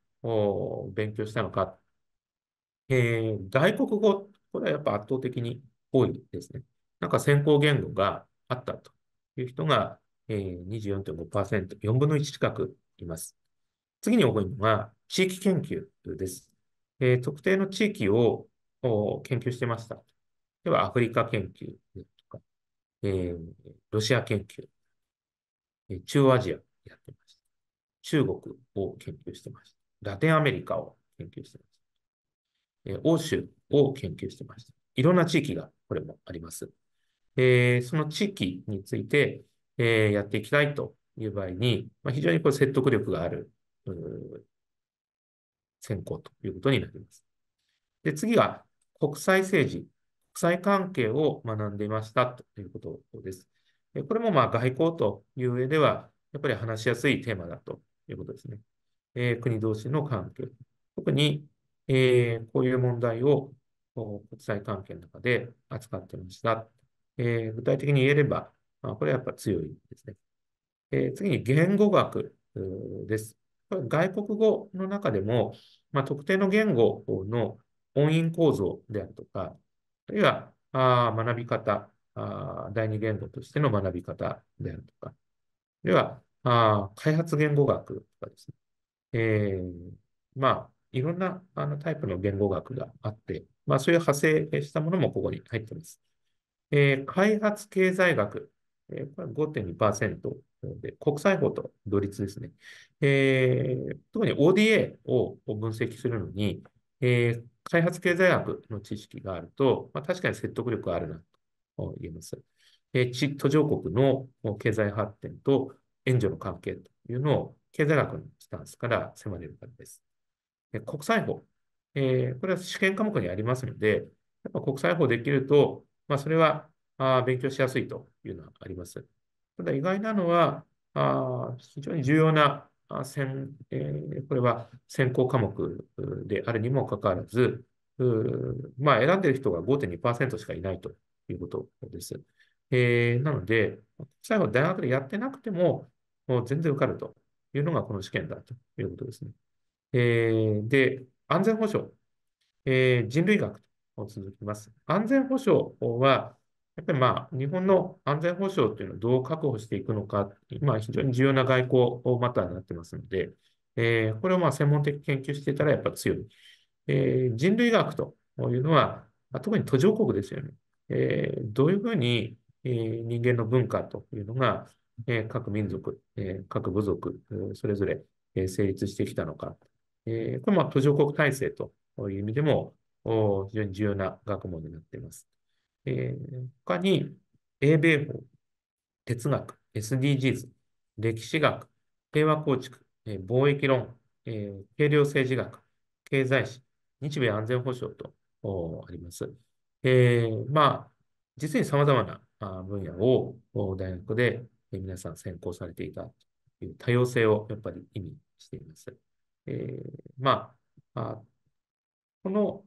勉強したのかえー、外国語、これはやっぱ圧倒的に多いですね。なんか先行言語があったという人が、えー、24.5%、4分の1近くいます。次に多いのが地域研究です。えー、特定の地域を研究してました。では、アフリカ研究とか、えー、ロシア研究、え中央アジアやってました。中国を研究してました。ラテンアメリカを研究してました。欧州を研究してました。いろんな地域がこれもあります。えー、その地域について、えー、やっていきたいという場合に、まあ、非常にこれ説得力がある選考ということになります。で次が国際政治、国際関係を学んでいましたということです。これもまあ外交という上では、やっぱり話しやすいテーマだということですね。えー、国同士の関係、特にえー、こういう問題を国際関係の中で扱ってました。えー、具体的に言えれば、まあ、これはやっぱ強いですね。えー、次に言語学です。これ外国語の中でも、まあ、特定の言語の音韻構造であるとか、あるいはあ学び方あ、第二言語としての学び方であるとか、あるいはあ開発言語学とかですね、えー、まあ、いろんなあのタイプの言語学があって、まあ、そういう派生したものもここに入っています。えー、開発経済学、えー、これ5.2%で、国際法と同率ですね。えー、特に ODA を分析するのに、えー、開発経済学の知識があると、まあ、確かに説得力があるなと言えます。えー、途上国の経済発展と援助の関係というのを経済学のスタンスから迫れるからです。国際法、えー、これは試験科目にありますので、やっぱ国際法できると、まあ、それはあ勉強しやすいというのはあります。ただ意外なのは、あ非常に重要なえー、これは専攻科目であるにもかかわらず、まあ、選んでいる人が5.2%しかいないということです。えー、なので、最後、大学でやってなくても、もう全然受かるというのがこの試験だということですね。えー、で、安全保障、えー、人類学と続きます。安全保障は、やっぱりまあ、日本の安全保障というのをどう確保していくのか、まあ、非常に重要な外交をまたなってますので、えー、これをまあ専門的研究していたらやっぱ強い。えー、人類学というのは、特に途上国ですよね。えー、どういうふうに、えー、人間の文化というのが、えー、各民族、えー、各部族、それぞれ、えー、成立してきたのか。えー、これは途上国体制という意味でも、非常に重要な学問になっています。えー、他に、英米法、哲学、SDGs、歴史学、平和構築、えー、貿易論、えー、軽量政治学、経済史、日米安全保障とあります。えー、まあ、実に様々な分野を大学で皆さん専攻されていたという多様性をやっぱり意味しています。えー、まあ、この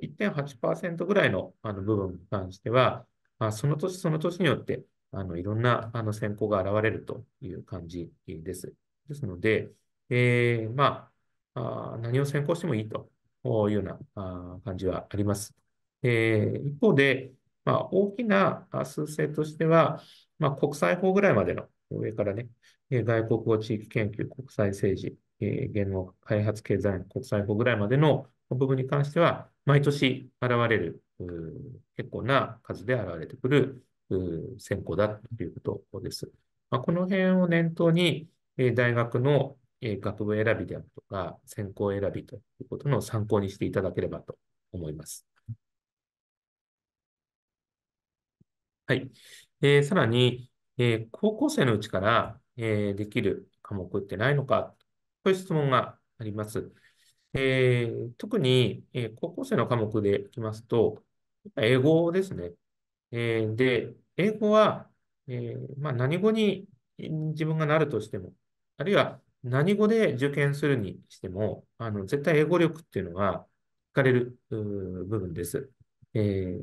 1.8%ぐらいのあの部分に関しては、まあ、その年その年によってあのいろんなあの選考が現れるという感じです。ですので、えー、まあ、あ何を選考してもいいというようなあ感じはあります。えー、一方で、まあ、大きな数勢としては、まあ、国際法ぐらいまでの上からね、外国語地域研究、国際政治、言語開発経済国際法ぐらいまでの部分に関しては、毎年現れる、結構な数で現れてくる選考だということです。まあ、この辺を念頭に、大学の学部選びであるとか、専攻選びということの参考にしていただければと思います。はい。えー、さらに、えー、高校生のうちから、えー、できる科目ってないのかこういう質問があります。えー、特に、えー、高校生の科目でいきますと、英語ですね。えー、で、英語は、えまあ、何語に自分がなるとしても、あるいは何語で受験するにしても、あの絶対英語力っていうのが聞かれる部分です。え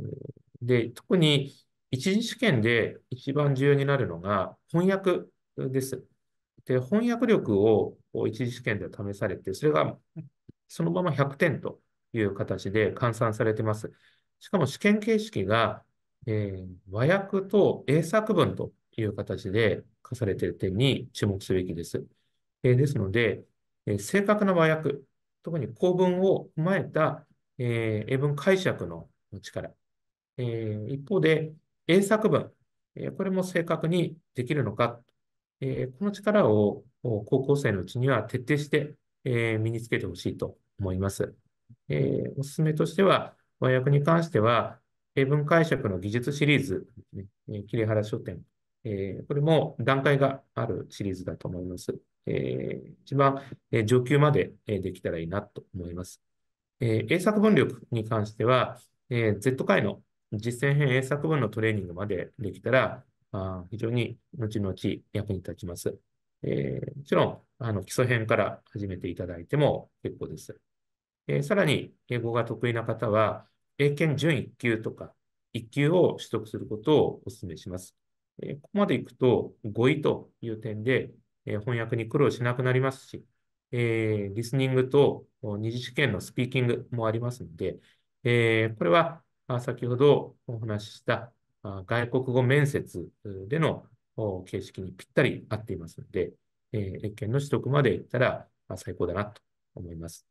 で、特に一次試験で一番重要になるのが翻訳です。で、翻訳力を一次試験で試されて、それがそのまま100点という形で換算されています。しかも試験形式が、えー、和訳と英作文という形で課されている点に注目すべきです。えー、ですので、えー、正確な和訳、特に構文を踏まえた、え英文解釈の力、え一方で英作文、えこれも正確にできるのか、えこの力を高校生のうちには徹底して、えー、身につけてほしいと思います。えー、おすすめとしては、和訳に関しては、英文解釈の技術シリーズ、ね、えー、桐原書店、えー、これも段階があるシリーズだと思います。えー、一番、えー、上級まで、えー、できたらいいなと思います。えー、英作文力に関しては、えー、Z 回の実践編英作文のトレーニングまでできたら、あ非常に後々役に立ちます。えー、もちろん、あの、基礎編から始めていただいても結構です。えー、さらに、英語が得意な方は、英検準1級とか1級を取得することをお勧めします。えー、ここまでいくと、語彙という点で、えー、翻訳に苦労しなくなりますし、えー、リスニングと二次試験のスピーキングもありますので、えー、これは先ほどお話しした外国語面接での形式にぴったり合っていますので、えー、越権の取得までいったら最高だなと思います。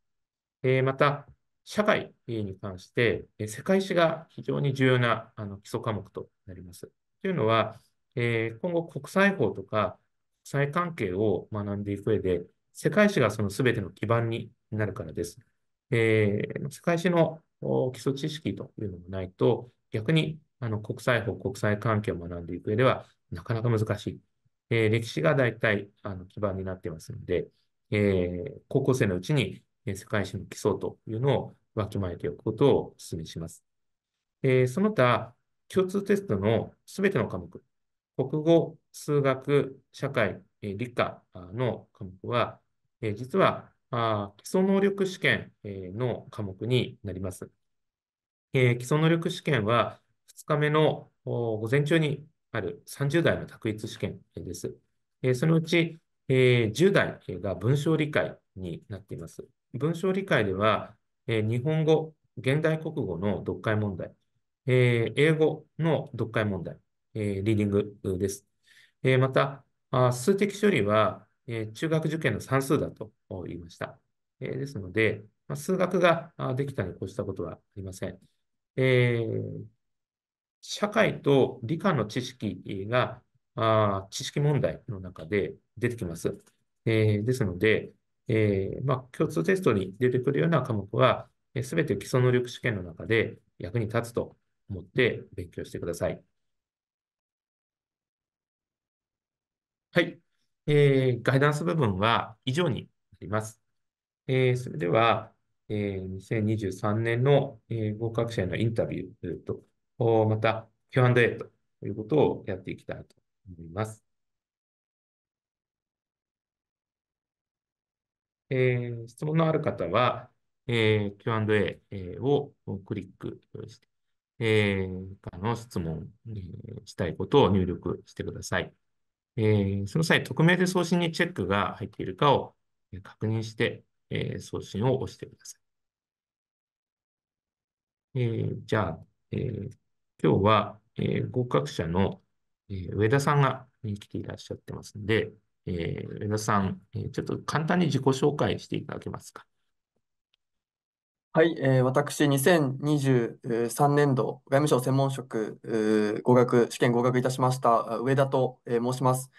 えー、また、社会に関して、えー、世界史が非常に重要なあの基礎科目となります。というのは、えー、今後国際法とか国際関係を学んでいく上で、世界史がその全ての基盤になるからです。えー、世界史の基礎知識というのもないと、逆にあの国際法、国際関係を学んでいく上ではなかなか難しい。えー、歴史が大体あの基盤になってますので、えー、高校生のうちに、え世界史の基礎というのをわきまえておくことをお勧めします。えー、その他、共通テストのすべての科目、国語、数学、社会、え理科の科目は、え実はあ基礎能力試験、えの科目になります。え基礎能力試験は2日目の午前中にある30代の卓越試験です。そのうち10代が文章理解になっています。文章理解では、日本語、現代国語の読解問題、英語の読解問題、リーディングです。また、数的処理は中学受験の算数だと言いました。ですので、数学ができたに越したことはありません。えー社会と理科の知識が、あ知識問題の中で出てきます。えー、ですので、えー、まあ、共通テストに出てくるような科目は、す、え、べ、て基礎能力試験の中で役に立つと思って勉強してください。はい。えー、ガイダンス部分は以上になります。えー、それでは、えー、2023年の、えー、合格者へのインタビューとまた Q&A ということをやっていきたいと思います。えー、質問のある方は、えー、Q&A をクリックして、えー、他の質問、えしたいことを入力してください。えー、その際、匿名で送信にチェックが入っているかを確認して、えー、送信を押してください。えー、じゃあ、えー今日は、え合格者の、え上田さんが、え来ていらっしゃってますので、え上田さん、えちょっと簡単に自己紹介していただけますか。はい、えー、私、2023年度、外務省専門職、合格、試験合格いたしました、上田と、えー、申します。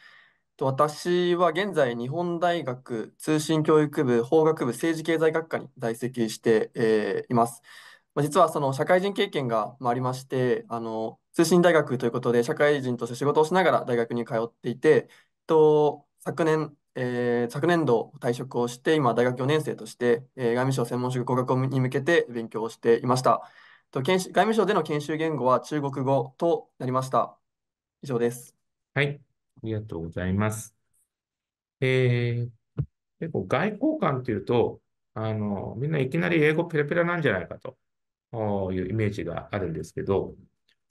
と私は現在、日本大学通信教育部法学部政治経済学科に在籍して、えいます。まあ、実はその社会人経験があありまして、あの、通信大学ということで、社会人として仕事をしながら大学に通っていて、と、昨年、えー、昨年度退職をして、今、大学4年生として、えー、外務省専門職工学に向けて勉強をしていました。と研修外務省での研修言語は中国語となりました。以上です。はい、ありがとうございます。えー、結構外交官というと、あの、みんないきなり英語ペラペラなんじゃないかというイメージがあるんですけど、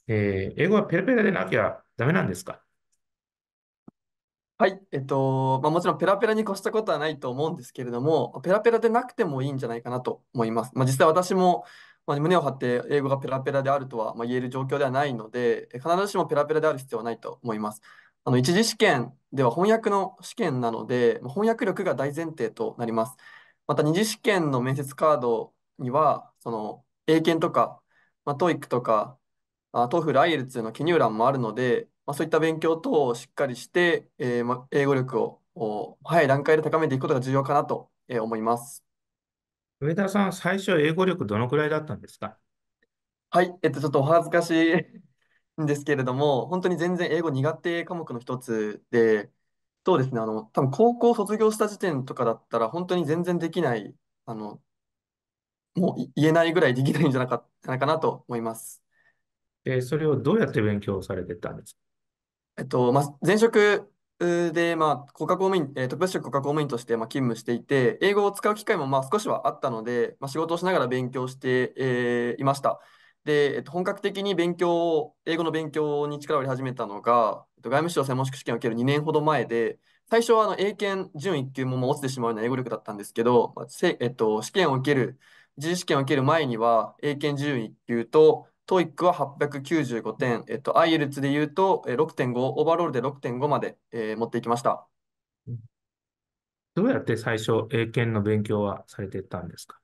えー、英語はペラペラでなきゃダメなんですかはい、えっと、まあ、もちろんペラペラに越したことはないと思うんですけれども、ペラペラでなくてもいいんじゃないかなと思います。まあ、実際私も、まあ、胸を張って英語がペラペラであるとは、ま言える状況ではないので、必ずしもペラペラである必要はないと思います。あの、一次試験では翻訳の試験なので、翻訳力が大前提となります。また二次試験の面接カードには、その、英検とか、まあ、TOEIC とか、あ、TOEFL、IELTS の記入欄もあるので、まあ、そういった勉強等をしっかりして、えーまあ、英語力をお早い段階で高めていくことが重要かなと、えー思います。上田さん、最初英語力どのくらいだったんですかはい、えっと、ちょっとお恥ずかしい <laughs> んですけれども、本当に全然英語苦手科目の一つで、そうですね、あの、多分高校卒業した時点とかだったら、本当に全然できない、あの、もう言えないぐらいできないんじゃないかなと思います。えーそれをどうやって勉強されてたんですかえっと、まあ、前職で、まあ、国家公務員、えー、特別職国家公務員として、まあ、勤務していて、英語を使う機会も、まあ、少しはあったので、まあ、仕事をしながら勉強して、えーいました。で、えっと、本格的に勉強英語の勉強に力を入れ始めたのが、えっと、外務省専門職試験を受ける2年ほど前で、最初はあの英検準1級ももう落ちてしまうような英語力だったんですけど、まあせえっと、試験を受ける自試験を受ける前には、英検11級と、トイックは895点、えっと、IELTS で言うと6.5、オーバーロールで6.5まで、えー、持っていきました。どうやって最初、英検の勉強はされていったんですか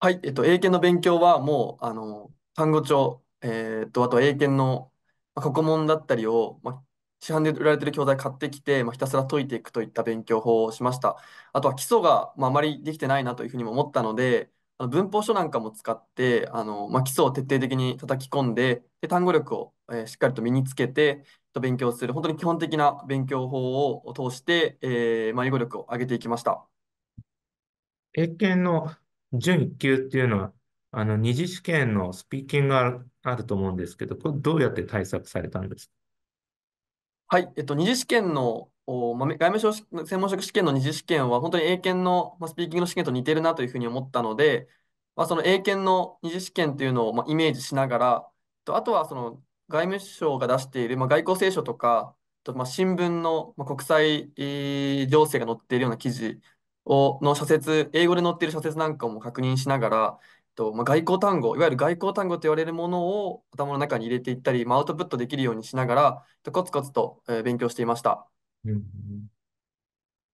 はい、えっと、英検の勉強はもう、あの、単語帳、えー、っと、あと英検の過去問だったりを、ま市販で売られてる教材買ってきて、まあ、ひたすら解いていくといった勉強法をしました。あとは基礎が、まあ、あまりできてないなというふうにも思ったので、あの文法書なんかも使って、あのまあ、基礎を徹底的に叩き込んで、で単語力を、えー、しっかりと身につけて、と勉強する、本当に基本的な勉強法を通して、えーまあ、英語力を上げていきました。英検の準一級っていうのは、あの二次試験のスピーキングがあると思うんですけど、これどうやって対策されたんですかはい、えっと、二次試験の、おまあ、め外務省専門職試験の二次試験は、本当に英検の、まあ、スピーキングの試験と似てるなというふうに思ったので、まあ、その英検の二次試験というのを、まあ、イメージしながら、とあとはその外務省が出している、まあ、外交青書とか、とまあ、新聞の、まあ、国際、えー情勢が載っているような記事をの社説、英語で載っている社説なんかも確認しながら、とまあ、外交単語、いわゆる外交単語と言われるものを頭の中に入れていったり、まあ、アウトプットできるようにしながら、コツコツと、えー、勉強していました。うん、す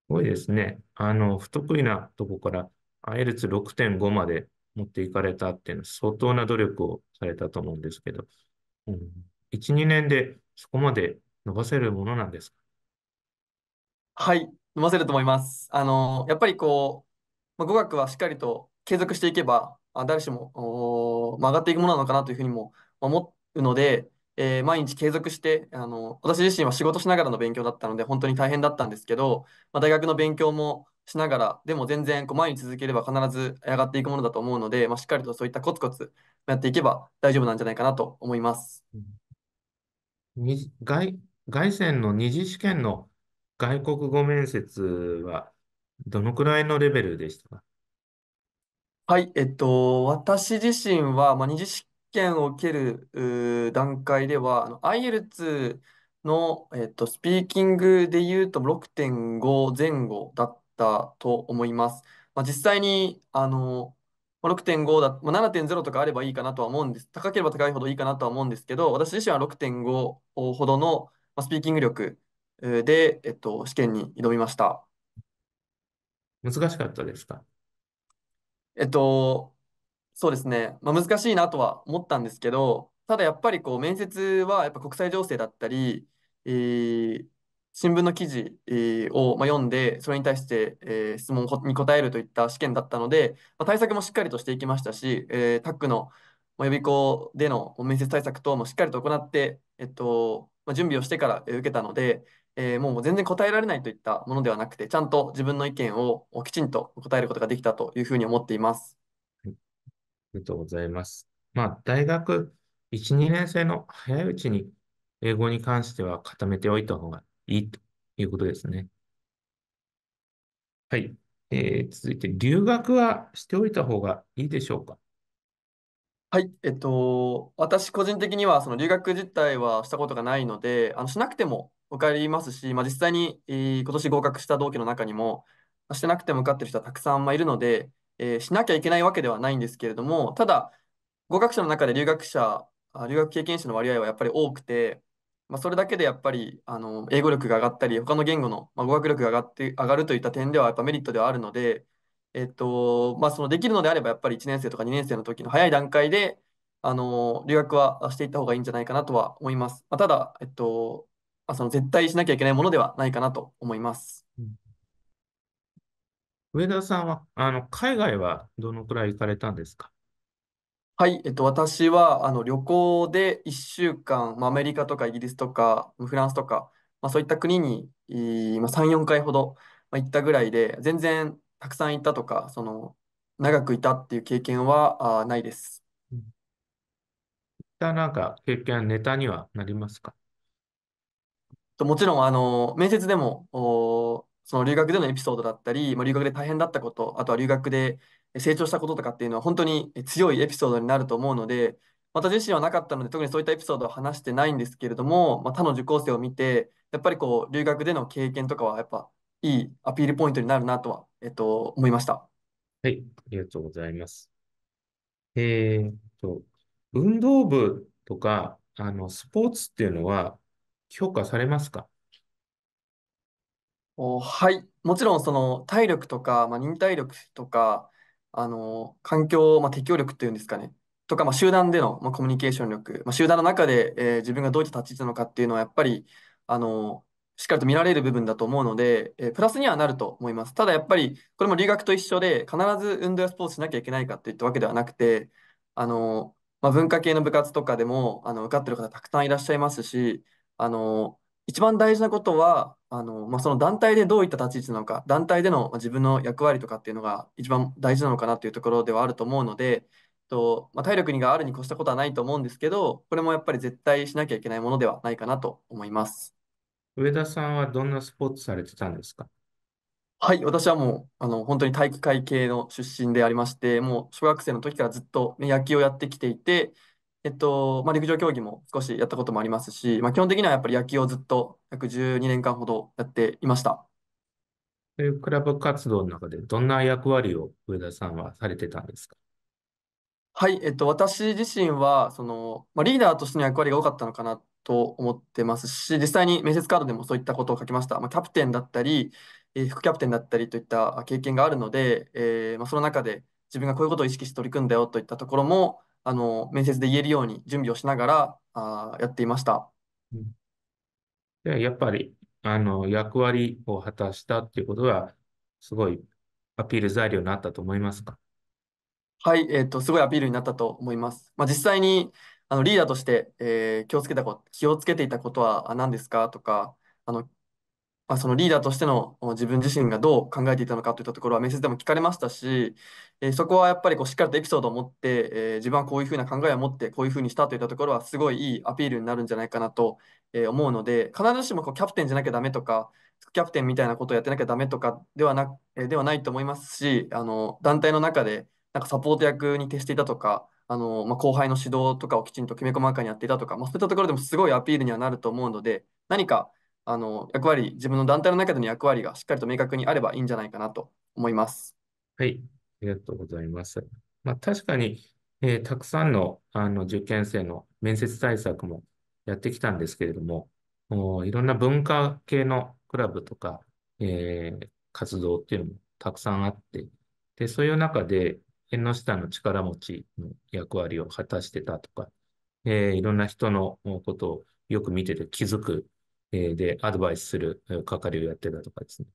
ごいですね。あの、不得意なとこから、アイルツ6 5まで持っていかれたっていうのは相当な努力をされたと思うんですけど、うん、1、2年でそこまで伸ばせるものなんですかはい、伸ばせると思います。あの、やっぱりこう、まあ、語学はしっかりと継続していけば、誰しも曲がっていくものなのかなというふうにも思うので、えー、毎日継続してあの私自身は仕事しながらの勉強だったので本当に大変だったんですけど、まあ、大学の勉強もしながらでも全然こう毎日続ければ必ず上がっていくものだと思うので、まあ、しっかりとそういったコツコツやっていけば大丈夫なんじゃないかなと思います。外外線の二次試験の外国語面接はどのくらいのレベルでしたかはい、えっと、私自身は、まあ、二次試験を受ける段階では、あの IELTS の、えっと、スピーキングで言うと6.5前後だったと思います。まあ、実際に、あの、6.5だ、まあ、7.0とかあればいいかなとは思うんです。高ければ高いほどいいかなとは思うんですけど、私自身は6.5ほどの、まあ、スピーキング力で、えっと、試験に挑みました。難しかったですかえっと、そうですね、まあ、難しいなとは思ったんですけど、ただやっぱりこう面接はやっぱ国際情勢だったり、えー、新聞の記事、を、まあ、読んで、それに対して、え質問に答えるといった試験だったので、まあ、対策もしっかりとしていきましたし、えー、タックの予備校での面接対策等もしっかりと行って、えっとまあ、準備をしてから受けたので、えー、もう全然答えられないといったものではなくて、ちゃんと自分の意見をきちんと答えることができたというふうに思っています。ありがとうございます。まあ、大学1、2年生の早いうちに英語に関しては固めておいた方がいいということですね。はい。えー、続いて、留学はしておいた方がいいでしょうかはい、えっと、私個人的にはその留学自体はしたことがないので、あのしなくても受かりますし、まあ、実際に、えー、今年合格した同期の中にも、まあ、してなくても受かってる人はたくさんまあいるので、えー、しなきゃいけないわけではないんですけれども、ただ、合格者の中で留学者、留学経験者の割合はやっぱり多くて、まあ、それだけでやっぱりあの英語力が上がったり、他の言語の、まあ、語学力が上がって上がるといった点ではやっぱメリットではあるので、えっとまあ、そのできるのであれば、やっぱり1年生とか2年生の時の早い段階で、あの留学はしていった方がいいんじゃないかなとは思います。まあ、ただ、えっと、あその絶対しなきゃいけないものではないかなと思います。うん、上田さんは、あの、海外はどのくらい行かれたんですかはい、えっと、私はあの旅行で1週間、まあ、アメリカとかイギリスとかフランスとか、まあ、そういった国に、まあ、3、4回ほど、まあ、行ったぐらいで、全然たくさん行ったとか、その長くいたっていう経験はあないです。うん、なんか経験、ネタにはなりますかと、もちろん、あの、面接でも、お、その留学でのエピソードだったり、まあ、留学で大変だったこと、あとは留学で成長したこととかっていうのは本当に強いエピソードになると思うので、私自身はなかったので、特にそういったエピソードを話してないんですけれども、まあ、他の受講生を見て、やっぱりこう、留学での経験とかは、やっぱいいアピールポイントになるなとは、えっと、思いました。はい、ありがとうございます。えー、っと、運動部とか、あの、スポーツっていうのは、評価されますかお、はい。もちろん、その、体力とか、まあ、忍耐力とか、あの、環境、まあ、適応力っていうんですかね。とか、まあ、集団での、まあ、コミュニケーション力、まあ、集団の中で、えー自分がどういった立ち位置なのかっていうのは、やっぱり、あの、しっかりと見られる部分だと思うので、えープラスにはなると思います。ただ、やっぱり、これも留学と一緒で、必ず運動やスポーツしなきゃいけないかといったわけではなくて、あの、まあ、文化系の部活とかでも、あの、受かってる方たくさんいらっしゃいますし、あの、一番大事なことは、あの、まあ、その団体でどういった立ち位置なのか、団体での自分の役割とかっていうのが一番大事なのかなというところではあると思うので、と、まあ、体力にがあるに越したことはないと思うんですけど、これもやっぱり絶対しなきゃいけないものではないかなと思います。上田さんはどんなスポーツされてたんですかはい、私はもう、あの、本当に体育会系の出身でありまして、もう小学生の時からずっと、ね、野球をやってきていて、えっと、まあ、陸上競技も少しやったこともありますし、まあ、基本的にはやっぱり野球をずっと約12年間ほどやっていました。というクラブ活動の中でどんな役割を上田さんはされてたんですかはい、えっと、私自身は、その、まあ、リーダーとしての役割が多かったのかなと思ってますし、実際に面接カードでもそういったことを書きました。まあ、キャプテンだったり、えー副キャプテンだったりといった経験があるので、えーまあ、その中で自分がこういうことを意識して取り組んだよといったところも、あの、面接で言えるように準備をしながら、あ、やっていました。うん。で、やっぱり、あの、役割を果たしたっていうことが、すごいアピール材料になったと思いますか？はい、えっと、すごいアピールになったと思います。ま、実際に、あの、リーダーとして、え気をつけたこ気をつけていたことは何ですかとか、あのまあ、そのリーダーとしての自分自身がどう考えていたのかといったところは面接でも聞かれましたし、えー、そこはやっぱりこうしっかりとエピソードを持って、えー、自分はこういうふうな考えを持ってこういうふうにしたといったところはすごいいいアピールになるんじゃないかなと、え思うので必ずしもこうキャプテンじゃなきゃダメとかキャプテンみたいなことをやってなきゃダメとかではな、えではないと思いますしあの団体の中でなんかサポート役に徹していたとかあの、まあ、後輩の指導とかをきちんときめ細かにやっていたとか、まあ、そういったところでもすごいアピールにはなると思うので何かあの役割、自分の団体の中での役割がしっかりと明確にあればいいんじゃないかなと思います。はい、ありがとうございます。まあ、確かに、えー、たくさんのあの受験生の面接対策もやってきたんですけれども、いろんな文化系のクラブとか、えー、活動っていうのもたくさんあって、で、そういう中で、縁の下の力持ちの役割を果たしてたとか、えー、いろんな人のことをよく見てて気づくえでアドバイスする係をやってたとかですね、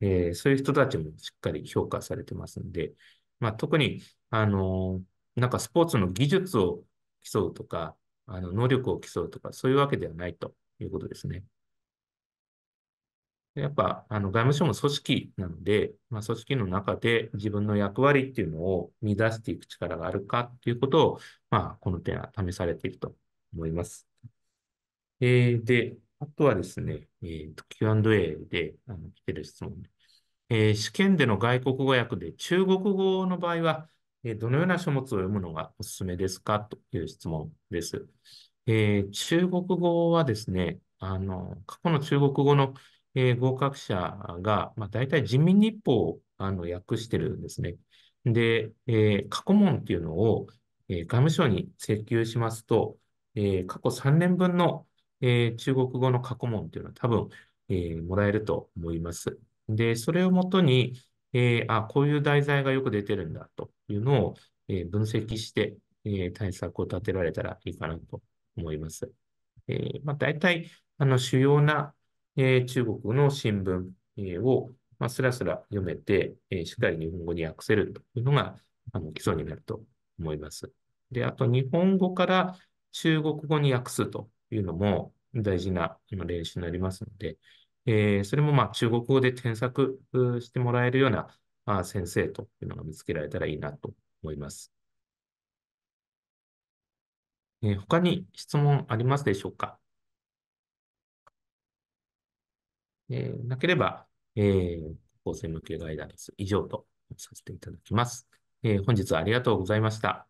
えー、そういう人たちもしっかり評価されてますんで、まあ、特に、あのなんかスポーツの技術を競うとか、あの能力を競うとか、そういうわけではないということですね。やっぱあの外務省も組織なので、まあ、組織の中で自分の役割っていうのを見出していく力があるかっていうことを、まあ、この点は試されていると思います。えー、で、あとはですね、えー Q&A であの来てる質問えー、試験での外国語訳で中国語の場合は、えー、どのような書物を読むのがおすすめですかという質問です。えー、中国語はですね、あの、過去の中国語の、えー、合格者が、まあ、大体人民日報をあの訳してるんですね。で、えー、過去問っていうのを、えー、外務省に請求しますと、えー、過去3年分のえー、中国語の過去問っていうのは多分、えー、もらえると思います。で、それをもとに、えー、あ、こういう題材がよく出てるんだというのを、え分析して、え対策を立てられたらいいかなと思います。えまあ、大体、あの、主要な、え中国の新聞、えを、まあ、すらすら読めて、えしっかり日本語に訳せるというのが、あの、基礎になると思います。で、あと、日本語から中国語に訳すというのも大事な練習になりますので、えー、それもまあ中国語で添削してもらえるような、まあ、先生というのが見つけられたらいいなと思います。えー、他に質問ありますでしょうか、えー、なければ、え高専向けガイダンス以上とさせていただきます。えー、本日はありがとうございました。